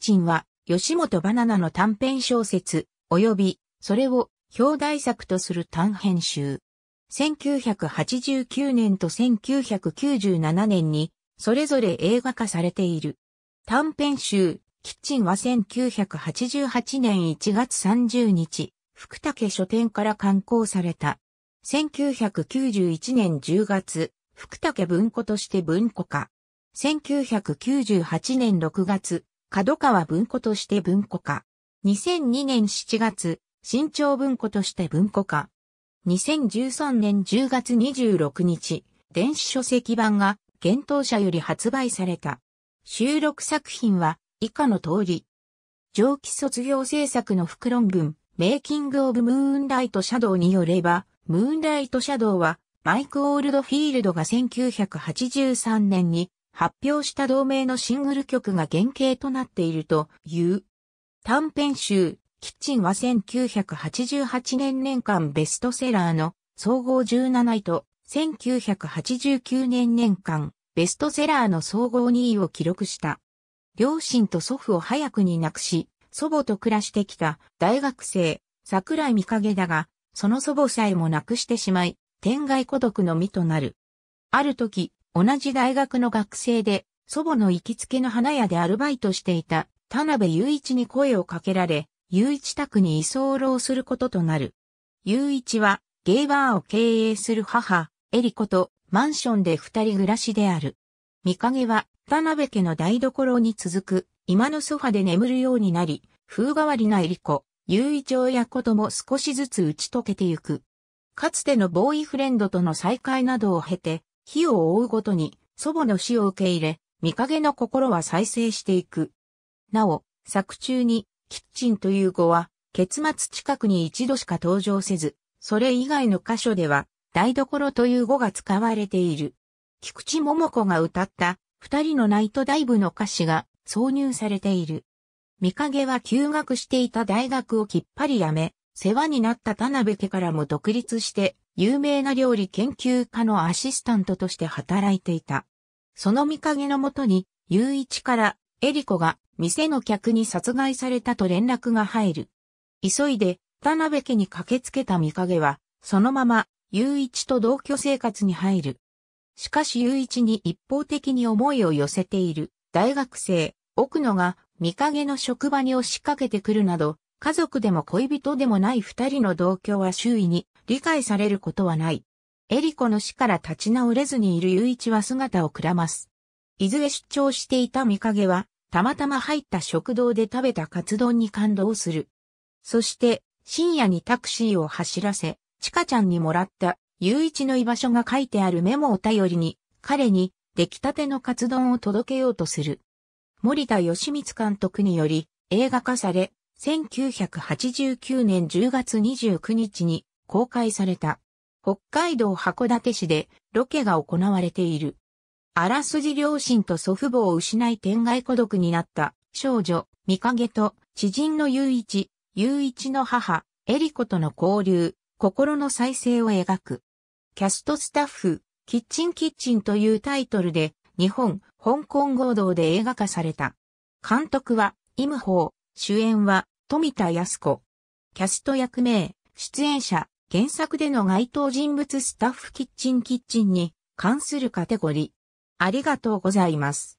チンは、吉本バナナの短編小説、及び、それを表題作とする短編集。1989年と1997年に、それぞれ映画化されている。短編集、キッチンは1988年1月30日、福武書店から刊行された。1991年10月、福武文庫として文庫化。1998年6月、角川文庫として文庫化。2002年7月、新潮文庫として文庫化。2013年10月26日、電子書籍版が、幻冬者より発売された。収録作品は、以下の通り。上記卒業制作の副論文、メイキング・オブ・ムーンライト・シャドウによれば、ムーンライト・シャドウは、マイク・オールドフィールドが1983年に発表した同名のシングル曲が原型となっているという。短編集、キッチンは1988年年間ベストセラーの総合17位と1989年年間ベストセラーの総合2位を記録した。両親と祖父を早くに亡くし、祖母と暮らしてきた大学生、桜井美影だが、その祖母さえも亡くしてしまい、天外孤独の身となる。ある時、同じ大学の学生で、祖母の行きつけの花屋でアルバイトしていた田辺雄一に声をかけられ、雄一宅に居候することとなる。雄一はゲイバーを経営する母、エリコとマンションで二人暮らしである。見影は田辺家の台所に続く今のソファで眠るようになり、風変わりなエリコ、雄一親子とも少しずつ打ち解けてゆく。かつてのボーイフレンドとの再会などを経て、日を追うごとに祖母の死を受け入れ、見影の心は再生していく。なお、作中に、キッチンという語は、結末近くに一度しか登場せず、それ以外の箇所では、台所という語が使われている。菊池桃子が歌った、二人のナイトダイブの歌詞が挿入されている。見影は休学していた大学をきっぱり辞め、世話になった田辺家からも独立して、有名な料理研究家のアシスタントとして働いていた。その見かけのもとに、雄一からエリコが店の客に殺害されたと連絡が入る。急いで田辺家に駆けつけた見影は、そのまま雄一と同居生活に入る。しかし雄一に一方的に思いを寄せている大学生、奥野が見影の職場に押しかけてくるなど、家族でも恋人でもない二人の同居は周囲に理解されることはない。エリコの死から立ち直れずにいる雄一は姿をくらます。伊豆へ出張していた三影は、たまたま入った食堂で食べたカツ丼に感動する。そして、深夜にタクシーを走らせ、チカちゃんにもらった、雄一の居場所が書いてあるメモを頼りに、彼に、出来たてのカツ丼を届けようとする。森田義光監督により、映画化され、1989年10月29日に、公開された。北海道函館市でロケが行われている。あらすじ両親と祖父母を失い天外孤独になった少女、三影と知人の雄一、雄一の母、エリコとの交流、心の再生を描く。キャストスタッフ、キッチンキッチンというタイトルで日本、香港合同で映画化された。監督はイムホー、主演は富田康子。キャスト役名、出演者、原作での該当人物スタッフキッチンキッチンに関するカテゴリー。ありがとうございます。